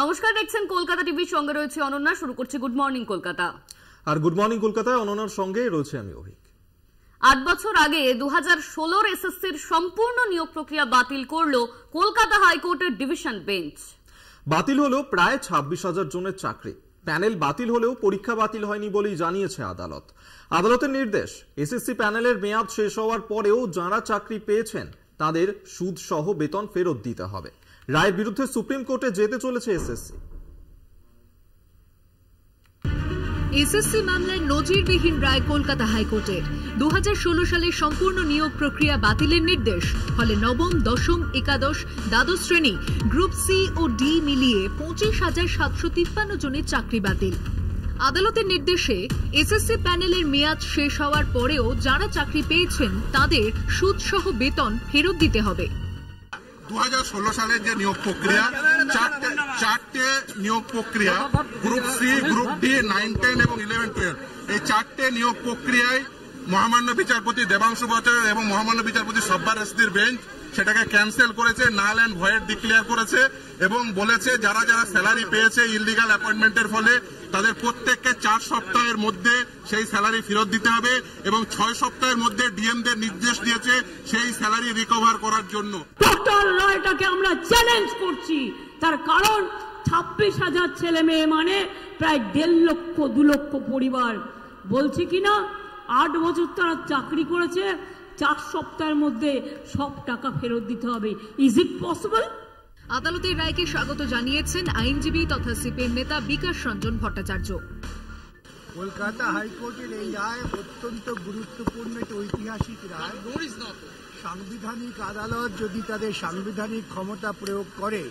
নমস্কার দেখছেন কলকাতা টিভির সঙ্গে রয়েছে অনন্যা শুরু করছে গুড মর্নিং কলকাতা আর গুড মর্নিং কলকাতায় অনন্যার সঙ্গে রয়েছে আমি অভিক আট বছর আগে দু হাজার ষোলোর এসএসসির সম্পূর্ণ নিয়োগ প্রক্রিয়া বাতিল করল কলকাতা হাইকোর্টের ডিভিশন বেঞ্চ বাতিল হলো প্রায় ছাব্বিশ হাজার জনের চাকরি প্যানেল বাতিল হলেও পরীক্ষা বাতিল হয়নি বলেই জানিয়েছে আদালত আদালতের নির্দেশ এসএসসি প্যানেলের মেয়াদ শেষ হওয়ার পরেও যাঁরা চাকরি পেয়েছেন তাদের সুদ সহ বেতন ফেরত দিতে হবে রায়ের বিরুদ্ধে সুপ্রিম কোর্টে যেতে চলেছে এসএসসি এসএসসি মামলার নজিরবিহীন রায় কলকাতা হাইকোর্টের দু সালে সম্পূর্ণ নিয়োগ প্রক্রিয়া বাতিলের নির্দেশ ফলে নবম দশম একাদশ দ্বাদশ শ্রেণী গ্রুপ সি ও ডি মিলিয়ে পঁচিশ হাজার সাতশো তিপ্পান্ন জনের চাকরি বাতিল আদালতের নির্দেশে এসএসসি প্যানেলের মেয়াদ শেষ হওয়ার পরেও যারা চাকরি পেয়েছেন তাদের সুদসহ বেতন ফেরত দিতে হবে দু সালের যে নিয়োগ প্রক্রিয়া চারটে চারটে নিয়োগ প্রক্রিয়া group C group D nine ten এবং ইলেভেন টুয়েলভ এই চারটে নিয়োগ প্রক্রিয়ায় মহামান্য বিচারপতি দেবাংশু ভট্টের এবং মহামান্য বিচারপতি সব্বার এসদির বেঞ্চ সেটাকে ক্যান্সেল করেছে নাল অ্যান্ড ভয়েড ডিক্লেয়ার করেছে এবং বলেছে যারা যারা স্যালারি পেয়েছে ইলিগাল অ্যাপয়েন্টমেন্টের ফলে তাদের প্রত্যেককে চার সপ্তাহের মধ্যে সেই স্যালারি ফেরত দিতে হবে এবং ছয় সপ্তাহের মধ্যে ডিএমদের নির্দেশ দিয়েছে সেই স্যালারি রিকভার করার জন্য আমরা চ্যালেঞ্জ করছি তার কারণ ছাব্বিশ হাজার ছেলে মেয়ে মানে প্রায় দেড় লক্ষ দু লক্ষ পরিবার বলছি কিনা আট বছর তারা চাকরি করেছে চার সপ্তাহের মধ্যে সব টাকা ফেরত দিতে হবে ইজ ইট পসিবল আদালতের রায়কে স্বাগত জানিয়েছেন আইনজীবী তথা সিপিএম নেতা বিকাশ রঞ্জন ভট্টাচার্য কলকাতা হাইকোর্টের এই রায় অত্যন্ত গুরুত্বপূর্ণ একটি ঐতিহাসিক রায় সাংবিধানিক আদালত যদি তাদের সাংবিধানিক ক্ষমতা প্রয়োগ করে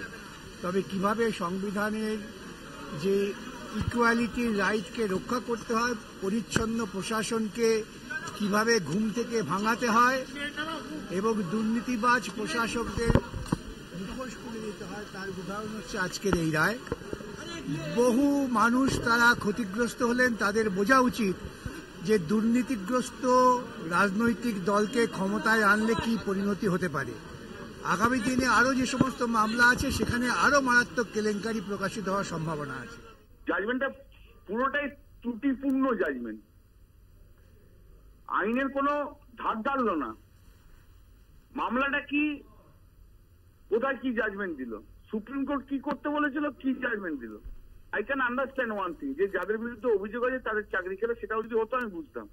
তবে কিভাবে সংবিধানের যে ইকুয়ালিটির রাইটকে রক্ষা করতে হয় পরিচ্ছন্ন প্রশাসনকে কিভাবে ঘুম থেকে ভাঙাতে হয় এবং দুর্নীতিবাজ প্রশাসকদের মুখোশ করে দিতে হয় তার উদাহরণ হচ্ছে আজকের এই রায় বহু মানুষ তারা ক্ষতিগ্রস্ত হলেন তাদের বোঝা উচিত যে দুর্নীতিগ্রস্ত রাজনৈতিক দলকে ক্ষমতায় আনলে কি পরিণতি হতে পারে আগামী দিনে আরও যে সমস্ত মামলা আছে সেখানে আরও মারাত্মক কেলেঙ্কারি প্রকাশিত হওয়ার সম্ভাবনা আছে জাজমেন্টটা পুরোটাই ত্রুটিপূর্ণ জাজমেন্ট আইনের কোনো ধার ধারল না মামলাটা কি কোথায় কি জাজমেন্ট দিল সুপ্রিম কোর্ট কি করতে বলেছিল কি জাজমেন্ট দিল I can understand one thing যে যাদের বিরুদ্ধে অভিযোগ আছে তাদের চাকরি খেলে সেটাও যদি হতো আমি বুঝতাম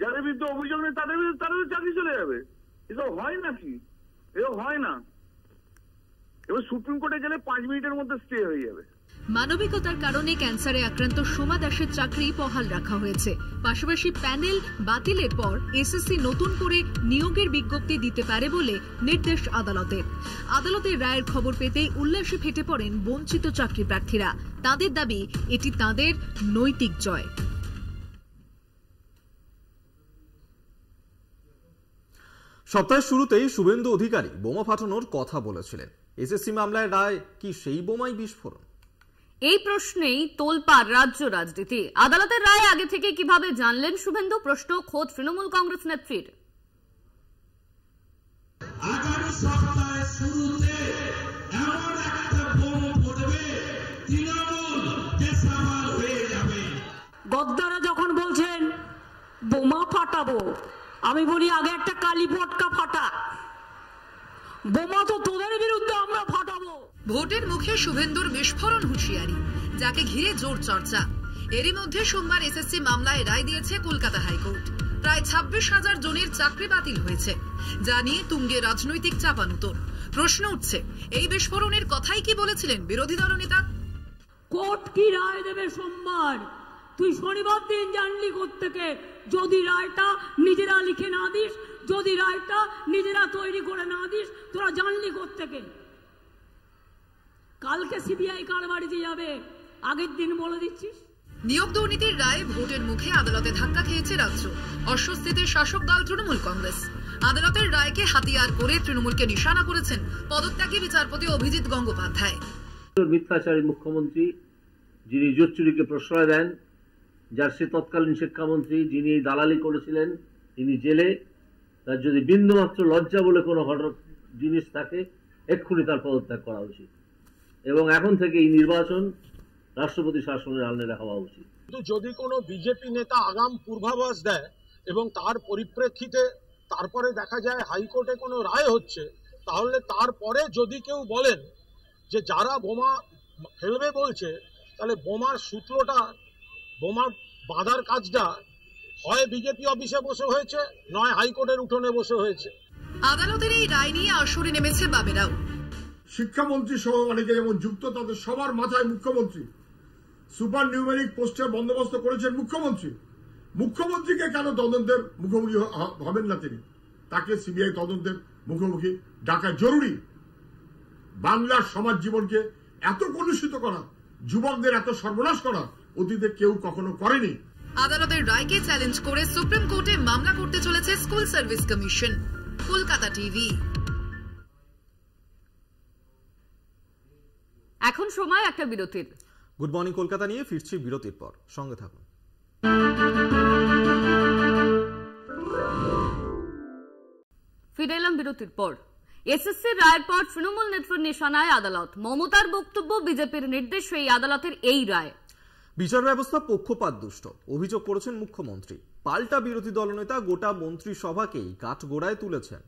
যাদের বিরুদ্ধে অভিযোগ নেই তাদের বিরুদ্ধে তাদের চাকরি চলে যাবে এসব হয় নাকি এসব হয় না এবার সুপ্রিম কোর্টে গেলে পাঁচ মিনিটের মধ্যে স্টে হয়ে যাবে মানবিকতার কারণে ক্যান্সারে আক্রান্ত সোমা দাসের চাকরি বহাল রাখা হয়েছে পাশাপাশি প্যানেল বাতিলের পর এসএসসি নতুন করে নিয়োগের বিজ্ঞপ্তি দিতে পারে বলে নির্দেশ আদালতের আদালতের রায়ের খবর পেতেই উল্লাসে ফেটে পড়েন বঞ্চিত চাকরি প্রার্থীরা তাদের দাবি এটি তাদের নৈতিক জয় সপ্তাহের শুরুতেই শুভেন্দু অধিকারী বোমা ফাটানোর কথা বলেছিলেন এসএসসি মামলায় রায় কি সেই বোমাই বিস্ফোরণ এই প্রশ্নেই তোলপাড় রাজ্য রাজনীতি আদালতের রায় আগে থেকে কিভাবে জানলেন শুভেন্দু প্রশ্ন খোদ তৃণমূল কংগ্রেস নেত্রীর গদ্দারা যখন বলছেন বোমা ফাটাবো আমি বলি আগে একটা কালী ফটকা ফাটা বোমা তো তোদের বিরুদ্ধে আমরা ফাটাবো ভোটের মুখে শুভেন্দুর বিস্ফোরণ হুঁশিয়ারি যাকে ঘিরে জোর চর্চা এরই মধ্যে সোমবার এসএসসি মামলায় রায় দিয়েছে কলকাতা হাইকোর্ট প্রায় ছাব্বিশ হাজার জনের চাকরি বাতিল হয়েছে যা নিয়ে তুঙ্গে রাজনৈতিক চাপানুতর প্রশ্ন উঠছে এই বিস্ফোরণের কথাই কি বলেছিলেন বিরোধী নেতা কোর্ট কি রায় দেবে সোমবার তুই শনিবার দিন জানলি থেকে যদি রায়টা নিজেরা লিখে না দিস যদি রায়টা নিজেরা তৈরি করে না দিস তোরা জানলি থেকে কালকে সিবিআই কার বাড়িতে যাবে আগের দিন বলে দিচ্ছিস নিয়োগ দুর্নীতির রায় ভোটের মুখে আদালতে ধাক্কা খেয়েছে রাজ্য অস্বস্তিতে শাসক দল তৃণমূল কংগ্রেস আদালতের রায়কে হাতিয়ার করে তৃণমূলকে নিশানা করেছেন পদত্যাগী বিচারপতি অভিজিৎ গঙ্গোপাধ্যায় মিথ্যাচারী মুখ্যমন্ত্রী যিনি জোচ্চুরিকে প্রশ্রয় দেন যার সে তৎকালীন শিক্ষামন্ত্রী যিনি দালালি করেছিলেন তিনি জেলে তার যদি বিন্দুমাত্র লজ্জা বলে কোনো ঘটনা জিনিস থাকে এক্ষুনি তার পদত্যাগ করা উচিত এবং এখন থেকে এই নির্বাচন রাষ্ট্রপতি শাসনের আলনেরা হওয়া উচিত কিন্তু যদি কোনো বিজেপি নেতা আগাম পূর্বাভাস দেয় এবং তার পরিপ্রেক্ষিতে তারপরে দেখা যায় হাইকোর্টে কোনো রায় হচ্ছে তাহলে তারপরে যদি কেউ বলেন যে যারা বোমা ফেলবে বলছে তাহলে বোমার সূত্রটা বোমার বাঁধার কাজটা হয় বিজেপি অফিসে বসে হয়েছে নয় হাইকোর্টের উঠোনে বসে হয়েছে আদালতের এই রায় নিয়ে আসরে নেমেছে বাবেরাও শিক্ষামন্ত্রী সহ অনেকে যেমন যুক্ত তাদের সবার মাথায় মুখ্যমন্ত্রী সুপার নিউমেরিক পোস্টের বন্দোবস্ত করেছেন মুখ্যমন্ত্রী মুখ্যমন্ত্রীকে কেন তদন্তের মুখোমুখি হবেন না তিনি তাকে সিবিআই তদন্তের মুখোমুখি ডাকা জরুরি বাংলার সমাজ জীবনকে এত কলুষিত করা যুবকদের এত সর্বনাশ করা অতীতে কেউ কখনো করেনি আদালতের রায়কে চ্যালেঞ্জ করে সুপ্রিম কোর্টে মামলা করতে চলেছে school service commission Kolkata TV এখন সময় একটা বিরতির গুড মর্নিং কলকাতা নিয়ে ফিরছি বিরতির পর সঙ্গে থাকুন ফিরে এলাম বিরতির পর এসএসসি রায়ের পর তৃণমূল নেত্রীর নিশানায় আদালত মমতার বক্তব্য বিজেপির নির্দেশে এই আদালতের এই রায় বিচার ব্যবস্থা পক্ষপাত দুষ্ট অভিযোগ করেছেন মুখ্যমন্ত্রী পাল্টা বিরোধী দলনেতা গোটা মন্ত্রিসভাকেই কাঠগোড়ায় তুলেছেন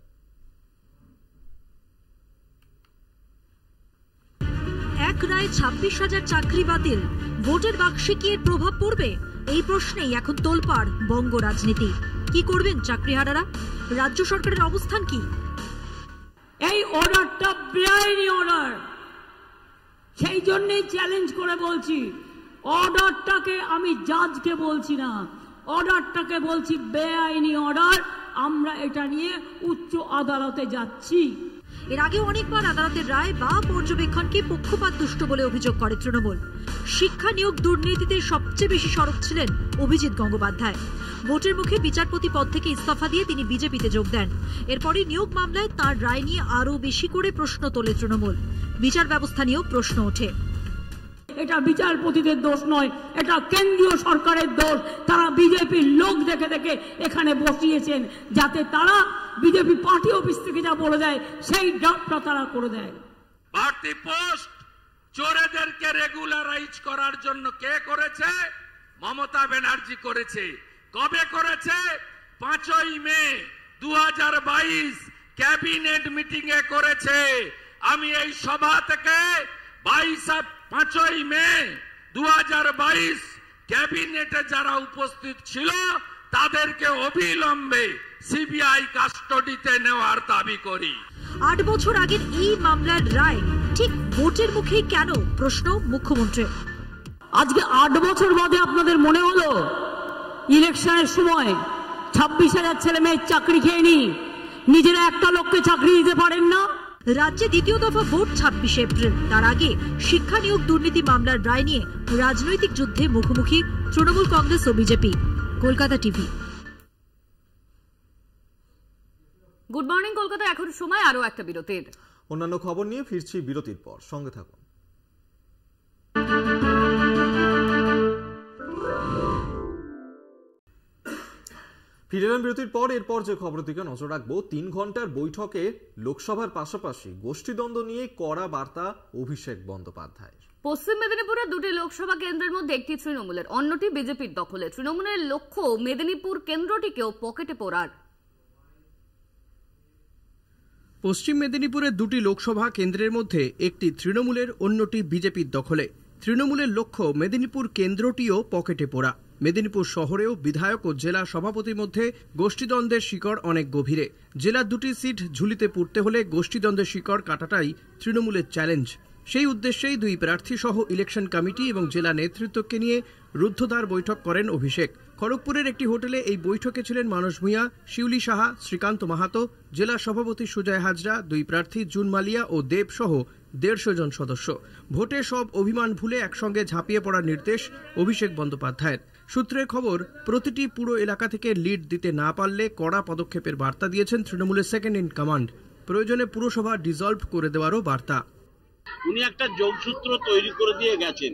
প্রায় ছাব্বিশ হাজার চাকরি বাতিল ভোটের বাক্সে কি এর প্রভাব পড়বে এই প্রশ্নেই এখন তোলপাড় বঙ্গ রাজনীতি কি করবেন চাকরিহারারা রাজ্য সরকারের অবস্থান কি এই অর্ডারটা বেআইনি অর্ডার সেই জন্যই চ্যালেঞ্জ করে বলছি অর্ডারটাকে আমি জাজকে বলছি না অর্ডারটাকে বলছি বেআইনি অর্ডার আমরা এটা নিয়ে উচ্চ আদালতে যাচ্ছি এর আগে অনেকবার আদালতের রায় বা পর্যবেক্ষণকে পক্ষপাত দুষ্ট বলে অভিযোগ করে তৃণমূল শিক্ষা নিয়োগ দুর্নীতিতে সবচেয়ে বেশি সরব ছিলেন অভিজিৎ গঙ্গোপাধ্যায় ভোটের মুখে বিচারপতি পদ থেকে ইস্তফা দিয়ে তিনি বিজেপিতে যোগ দেন এরপরই নিয়োগ মামলায় তার রায় নিয়ে আরও বেশি করে প্রশ্ন তোলে তৃণমূল বিচার ব্যবস্থা নিয়েও প্রশ্ন ওঠে এটা বিচারপতিদের দোষ নয় এটা কেন্দ্রীয় সরকারের দোষ তারা বিজেপির লোক দেখে দেখে এখানে বসিয়েছেন যাতে তারা বিজেপি পার্টি অফিস থেকে যা বলে দেয় সেই ড্রাফটটা তারা করে দেয় পার্টি পোস্ট চোরেদেরকে রেগুলারাইজ করার জন্য কে করেছে মমতা ব্যানার্জি করেছে কবে করেছে পাঁচই মে দু ক্যাবিনেট মিটিং এ করেছে আমি এই সভা থেকে বাইশ পাঁচই মে দু ক্যাবিনেটে যারা উপস্থিত ছিল তাদেরকে অবিলম্বে সিবিআই কাস্টডিতে নেওয়ার দাবি করি আট বছর আগের এই মামলার রায় ঠিক ভোটের মুখে কেন প্রশ্ন মুখ্যমন্ত্রী আজকে আট বছর বাদে আপনাদের মনে হলো ইলেকশনের সময় ছাব্বিশ হাজার ছেলে মেয়ের চাকরি খেয়ে নি নিজেরা একটা লোককে চাকরি দিতে পারেন না রাজ্যে দ্বিতীয় দফা ভোট ছাব্বিশ এপ্রিল তার আগে শিক্ষা নিয়োগ দুর্নীতি মামলার রায় নিয়ে রাজনৈতিক যুদ্ধে মুখোমুখি তৃণমূল কংগ্রেস ও BJP Kolkata TV good morning Kolkata এখন সময় আরও একটা বিরতির অন্যান্য খবর নিয়ে ফিরছি বিরতির পর সঙ্গে থাকুন ফিরে বিরতির পর এরপর যে খবরের দিকে নজর রাখবো তিন ঘন্টার বৈঠকে লোকসভার পাশাপাশি গোষ্ঠীদ্বন্দ্ব নিয়ে কড়া বার্তা অভিষেক বন্দ্যোপাধ্যায় পশ্চিম মেদিনীপুরের দুটি লোকসভা কেন্দ্রের মধ্যে একটি তৃণমূলের অন্যটি বিজেপির দখলে তৃণমূলের লক্ষ্য মেদিনীপুর কেন্দ্রটিকেও পকেটে পড়ার পশ্চিম মেদিনীপুরের দুটি লোকসভা কেন্দ্রের মধ্যে একটি তৃণমূলের অন্যটি বিজেপির দখলে তৃণমূলের লক্ষ্য মেদিনীপুর কেন্দ্রটিও পকেটে পড়া মেদিনীপুর শহরেও বিধায়ক ও জেলা সভাপতির মধ্যে গোষ্ঠীদ্বন্দ্বের শিকড় অনেক গভীরে জেলার দুটি সিট ঝুলিতে পড়তে হলে গোষ্ঠীদ্বন্দ্বের শিকড় কাটাটাই তৃণমূলের চ্যালেঞ্জ সেই উদ্দেশ্যেই দুই প্রার্থী সহ ইলেকশন কমিটি এবং জেলা নেতৃত্বকে নিয়ে রুদ্ধদ্বার বৈঠক করেন অভিষেক খড়গপুরের একটি হোটেলে এই বৈঠকে ছিলেন মানস ভূঁইয়া শিউলি সাহা শ্রীকান্ত মাহাতো জেলা সভাপতি সুজয় হাজরা দুই প্রার্থী জুন মালিয়া ও দেব সহ দেড়শো জন সদস্য ভোটে সব অভিমান ভুলে একসঙ্গে ঝাঁপিয়ে পড়ার নির্দেশ অভিষেক বন্দ্যোপাধ্যায়ের সূত্রের খবর প্রতিটি পুরো এলাকা থেকে লিড দিতে না পারলে কড়া পদক্ষেপের বার্তা দিয়েছেন তৃণমূলের সেকেন্ড ইন কমান্ড প্রয়োজনে পুরসভা ডিজলভ করে দেওয়ারও বার্তা উনি একটা যোগসূত্র তৈরি করে দিয়ে গেছেন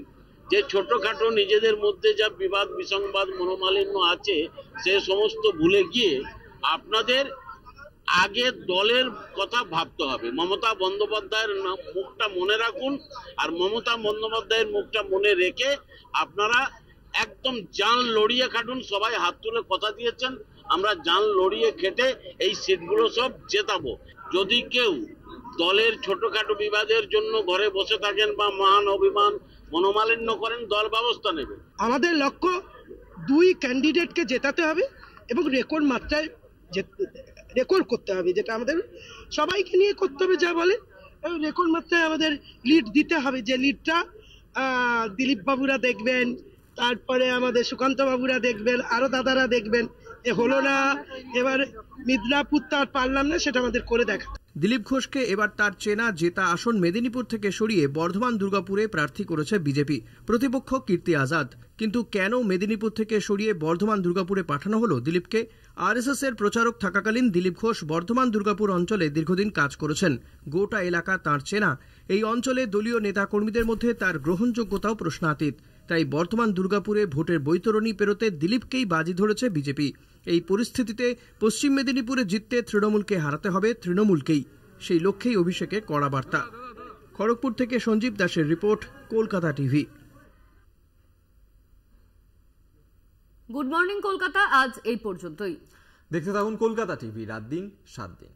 যে ছোটখাটো নিজেদের মধ্যে যা বিবাদ বিসংবাদ মনোমালিন্য আছে সে সমস্ত ভুলে গিয়ে আপনাদের আগে দলের কথা ভাবতে হবে মমতা বন্দ্যোপাধ্যায়ের মুখটা মনে রাখুন আর মমতা বন্দ্যোপাধ্যায়ের মুখটা মনে রেখে আপনারা একদম জান লড়িয়ে খাটুন সবাই হাত তুলে কথা দিয়েছেন আমরা জান লড়িয়ে খেটে এই সিটগুলো সব জেতাবো যদি কেউ দলের ছোটখাটো বিবাদের জন্য ঘরে বসে থাকেন বা মহান অভিমান মনোমালিন্য করেন দল ব্যবস্থা নেবেন আমাদের লক্ষ্য দুই ক্যান্ডিডেটকে জেতাতে হবে এবং রেকর্ড মাত্রায় রেকর্ড করতে হবে যেটা আমাদের সবাইকে নিয়ে করতে হবে যা বলে এবং রেকর্ড মাত্রায় আমাদের লিড দিতে হবে যে লিডটা দিলীপ বাবুরা দেখবেন তারপরে আমাদের সুকান্ত বাবুরা দেখবেন আরও দাদারা দেখবেন এ হলো না এবার মিদনাপুর আর পারলাম না সেটা আমাদের করে দেখা দিলীপ ঘোষকে এবার তার চেনা জেতা আসন মেদিনীপুর থেকে সরিয়ে বর্ধমান দুর্গাপুরে প্রার্থী করেছে বিজেপি প্রতিপক্ষ কীর্তি আজাদ কিন্তু কেন মেদিনীপুর থেকে সরিয়ে বর্ধমান দুর্গাপুরে পাঠানো হল দিলীপকে আরএসএস এর প্রচারক থাকাকালীন দিলীপ ঘোষ বর্ধমান দুর্গাপুর অঞ্চলে দীর্ঘদিন কাজ করেছেন গোটা এলাকা তাঁর চেনা এই অঞ্চলে দলীয় নেতাকর্মীদের মধ্যে তার গ্রহণযোগ্যতাও প্রশ্নাতীত তাই বর্ধমান দুর্গাপুরে ভোটের বৈতরণী পেরোতে দিলীপকেই বাজি ধরেছে বিজেপি এই পরিস্থিতিতে পশ্চিম মেদিনীপুরে জিততে তৃণমূলকে হারাতে হবে তৃণমূলকেই সেই লক্ষ্যেই অভিষেকে কড়া বার্তা খড়গপুর থেকে সঞ্জীব দাসের report Kolkata TV good morning Kolkata আজ এই পর্যন্তই দেখতে থাকুন কলকাতা টিভি রাত দিন সাত দিন